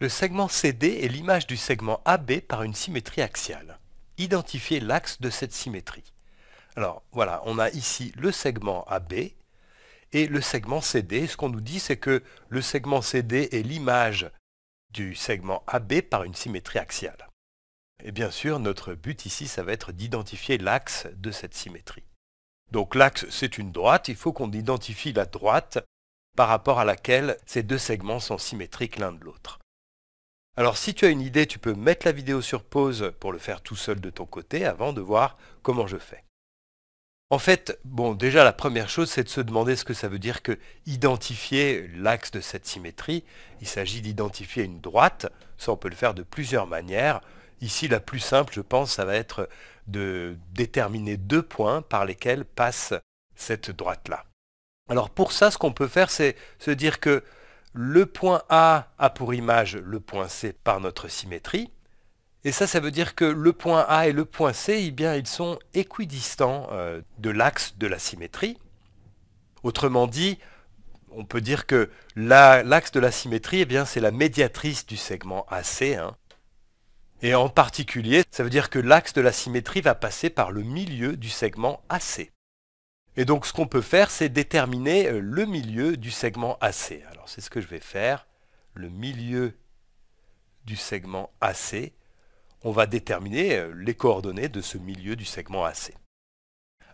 Le segment CD est l'image du segment AB par une symétrie axiale. Identifiez l'axe de cette symétrie. Alors voilà, on a ici le segment AB et le segment CD. Ce qu'on nous dit, c'est que le segment CD est l'image du segment AB par une symétrie axiale. Et bien sûr, notre but ici, ça va être d'identifier l'axe de cette symétrie. Donc l'axe, c'est une droite, il faut qu'on identifie la droite par rapport à laquelle ces deux segments sont symétriques l'un de l'autre. Alors si tu as une idée, tu peux mettre la vidéo sur pause pour le faire tout seul de ton côté avant de voir comment je fais. En fait, bon, déjà la première chose, c'est de se demander ce que ça veut dire que identifier l'axe de cette symétrie. Il s'agit d'identifier une droite, ça on peut le faire de plusieurs manières. Ici, la plus simple, je pense, ça va être de déterminer deux points par lesquels passe cette droite-là. Alors pour ça, ce qu'on peut faire, c'est se dire que le point A a pour image le point C par notre symétrie. Et ça, ça veut dire que le point A et le point C, eh bien, ils sont équidistants euh, de l'axe de la symétrie. Autrement dit, on peut dire que l'axe de la symétrie, eh c'est la médiatrice du segment AC. Hein. Et en particulier, ça veut dire que l'axe de la symétrie va passer par le milieu du segment AC. Et donc ce qu'on peut faire, c'est déterminer euh, le milieu du segment AC. Alors c'est ce que je vais faire, le milieu du segment AC. On va déterminer euh, les coordonnées de ce milieu du segment AC.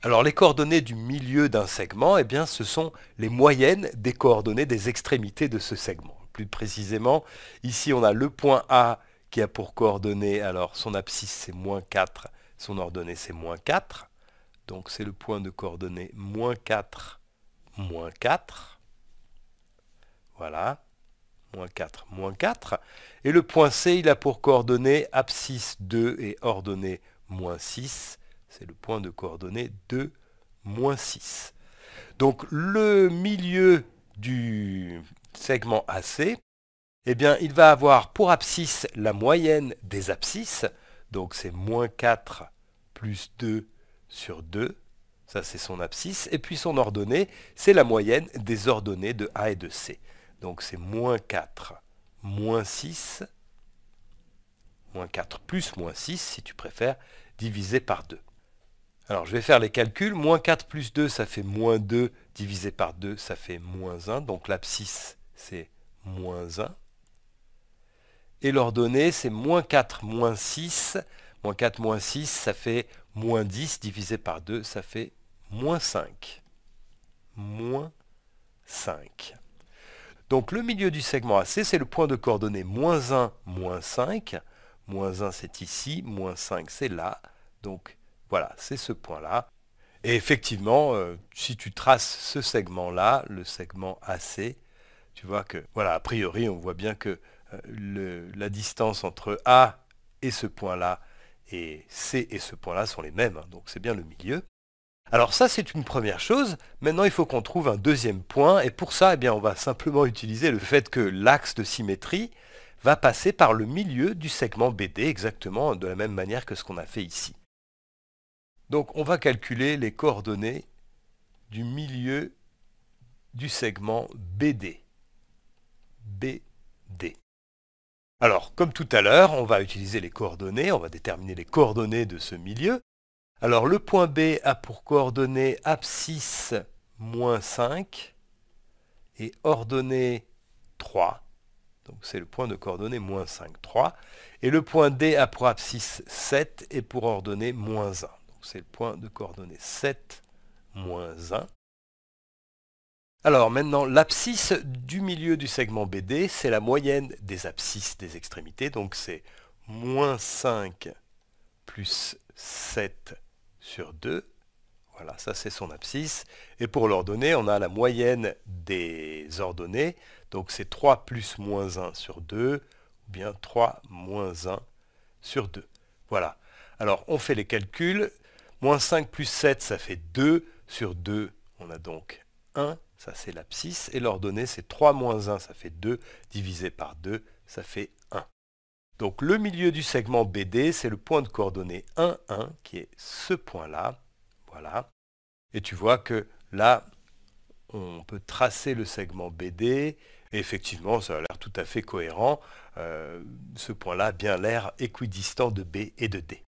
Alors les coordonnées du milieu d'un segment, eh bien, ce sont les moyennes des coordonnées des extrémités de ce segment. Plus précisément, ici on a le point A qui a pour coordonnées... alors son abscisse c'est moins 4, son ordonnée c'est moins 4. Donc c'est le point de coordonnée moins 4, moins 4. Voilà, moins 4, moins 4. Et le point C, il a pour coordonnées abscisse 2 et ordonnée moins 6. C'est le point de coordonnée 2, moins 6. Donc le milieu du segment AC, eh bien, il va avoir pour abscisse la moyenne des abscisses. Donc c'est moins 4 plus 2 sur 2, ça c'est son abscisse, et puis son ordonnée, c'est la moyenne des ordonnées de A et de C. Donc c'est moins 4, moins 6, moins 4 plus moins 6, si tu préfères, divisé par 2. Alors je vais faire les calculs, moins 4 plus 2 ça fait moins 2, divisé par 2 ça fait moins 1, donc l'abscisse c'est moins 1. Et l'ordonnée c'est moins 4 moins 6, Moins 4, moins 6, ça fait moins 10 divisé par 2, ça fait moins 5. Moins 5. Donc le milieu du segment AC, c'est le point de coordonnées moins 1, moins 5. Moins 1, c'est ici, moins 5, c'est là. Donc voilà, c'est ce point-là. Et effectivement, euh, si tu traces ce segment-là, le segment AC, tu vois que, voilà, a priori, on voit bien que euh, la distance entre A et ce point-là, et C et ce point-là sont les mêmes, hein, donc c'est bien le milieu. Alors ça, c'est une première chose. Maintenant, il faut qu'on trouve un deuxième point, et pour ça, eh bien, on va simplement utiliser le fait que l'axe de symétrie va passer par le milieu du segment BD, exactement de la même manière que ce qu'on a fait ici. Donc on va calculer les coordonnées du milieu du segment BD. BD. Alors, comme tout à l'heure, on va utiliser les coordonnées, on va déterminer les coordonnées de ce milieu. Alors, le point B a pour coordonnées abscisse moins 5 et ordonnée 3. Donc c'est le point de coordonnées moins 5, 3. Et le point D a pour abscisse 7 et pour ordonnée moins 1. Donc c'est le point de coordonnées 7, moins 1. Alors maintenant, l'abscisse du milieu du segment BD, c'est la moyenne des abscisses des extrémités, donc c'est moins 5 plus 7 sur 2. Voilà, ça c'est son abscisse. Et pour l'ordonnée, on a la moyenne des ordonnées, donc c'est 3 plus moins 1 sur 2, ou bien 3 moins 1 sur 2. Voilà. Alors on fait les calculs. Moins 5 plus 7, ça fait 2 sur 2. On a donc 1 ça c'est l'abscisse, et l'ordonnée c'est 3 moins 1, ça fait 2, divisé par 2, ça fait 1. Donc le milieu du segment BD, c'est le point de coordonnée 1, 1, qui est ce point-là, voilà. Et tu vois que là, on peut tracer le segment BD, et effectivement, ça a l'air tout à fait cohérent, euh, ce point-là a bien l'air équidistant de B et de D.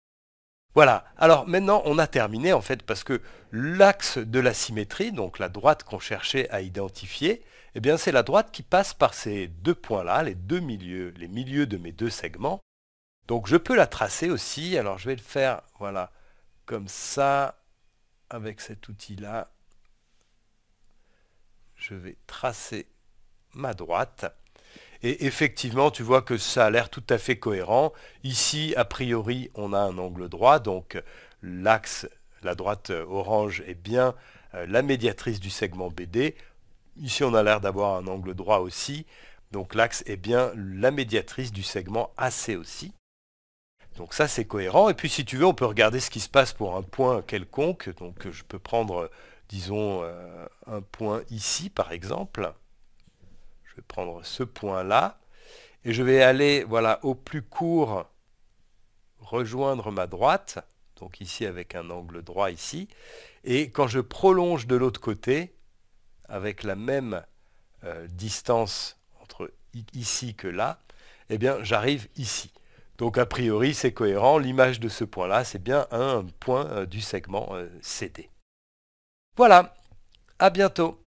Voilà, alors maintenant on a terminé en fait parce que l'axe de la symétrie, donc la droite qu'on cherchait à identifier, eh bien c'est la droite qui passe par ces deux points-là, les deux milieux, les milieux de mes deux segments. Donc je peux la tracer aussi, alors je vais le faire, voilà, comme ça, avec cet outil-là. Je vais tracer ma droite. Et effectivement, tu vois que ça a l'air tout à fait cohérent. Ici, a priori, on a un angle droit, donc l'axe, la droite orange est bien euh, la médiatrice du segment BD. Ici, on a l'air d'avoir un angle droit aussi, donc l'axe est bien la médiatrice du segment AC aussi. Donc ça, c'est cohérent. Et puis, si tu veux, on peut regarder ce qui se passe pour un point quelconque. Donc, je peux prendre, disons, euh, un point ici, par exemple. Je vais prendre ce point-là. Et je vais aller voilà, au plus court, rejoindre ma droite. Donc ici avec un angle droit ici. Et quand je prolonge de l'autre côté, avec la même euh, distance entre ici que là, eh bien j'arrive ici. Donc a priori c'est cohérent, l'image de ce point-là c'est bien un point euh, du segment euh, CD. Voilà, à bientôt